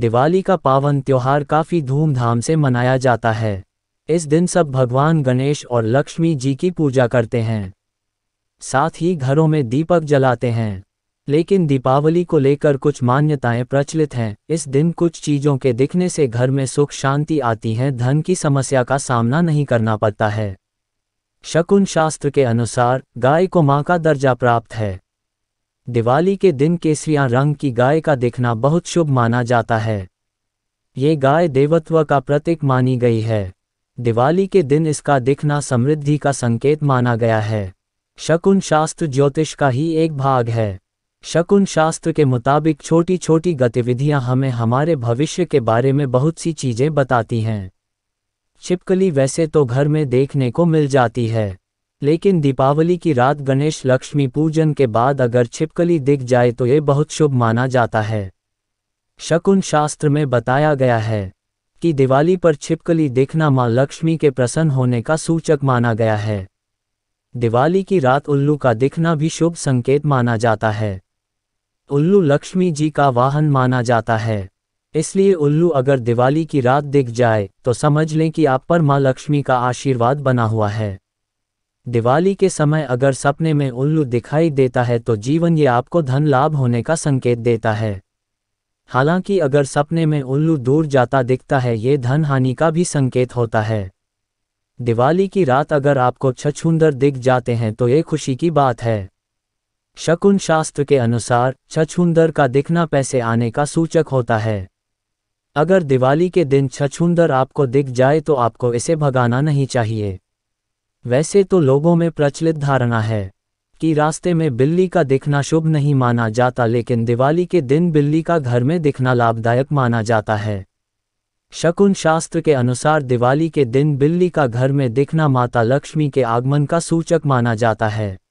दिवाली का पावन त्योहार काफ़ी धूमधाम से मनाया जाता है इस दिन सब भगवान गणेश और लक्ष्मी जी की पूजा करते हैं साथ ही घरों में दीपक जलाते हैं लेकिन दीपावली को लेकर कुछ मान्यताएं प्रचलित हैं इस दिन कुछ चीज़ों के दिखने से घर में सुख शांति आती है धन की समस्या का सामना नहीं करना पड़ता है शकुन शास्त्र के अनुसार गाय को माँ का दर्जा प्राप्त है दिवाली के दिन केसरिया रंग की गाय का देखना बहुत शुभ माना जाता है ये गाय देवत्व का प्रतीक मानी गई है दिवाली के दिन इसका दिखना समृद्धि का संकेत माना गया है शकुन शास्त्र ज्योतिष का ही एक भाग है शकुन शास्त्र के मुताबिक छोटी छोटी गतिविधियां हमें हमारे भविष्य के बारे में बहुत सी चीजें बताती हैं छिपकली वैसे तो घर में देखने को मिल जाती है लेकिन दीपावली की रात गणेश लक्ष्मी पूजन के बाद अगर छिपकली दिख जाए तो ये बहुत शुभ माना जाता है शकुन शास्त्र में बताया गया है कि दिवाली पर छिपकली देखना मां लक्ष्मी के प्रसन्न होने का सूचक माना गया है दिवाली की रात उल्लू का दिखना भी शुभ संकेत माना जाता है उल्लू लक्ष्मी जी का वाहन माना जाता है इसलिए उल्लू अगर दिवाली की रात दिख जाए तो समझ लें कि आप पर मां लक्ष्मी का आशीर्वाद बना हुआ है दिवाली के समय अगर सपने में उल्लू दिखाई देता है तो जीवन ये आपको धन लाभ होने का संकेत देता है हालांकि अगर सपने में उल्लू दूर जाता दिखता है ये धन हानि का भी संकेत होता है दिवाली की रात अगर आपको छछुंदर दिख जाते हैं तो ये खुशी की बात है शकुन शास्त्र के अनुसार छछुंदर का दिखना पैसे आने का सूचक होता है अगर दिवाली के दिन छछुंदर आपको दिख जाए तो आपको इसे भगाना नहीं चाहिए वैसे तो लोगों में प्रचलित धारणा है कि रास्ते में बिल्ली का दिखना शुभ नहीं माना जाता लेकिन दिवाली के दिन बिल्ली का घर में दिखना लाभदायक माना जाता है शकुन शास्त्र के अनुसार दिवाली के दिन बिल्ली का घर में दिखना माता लक्ष्मी के आगमन का सूचक माना जाता है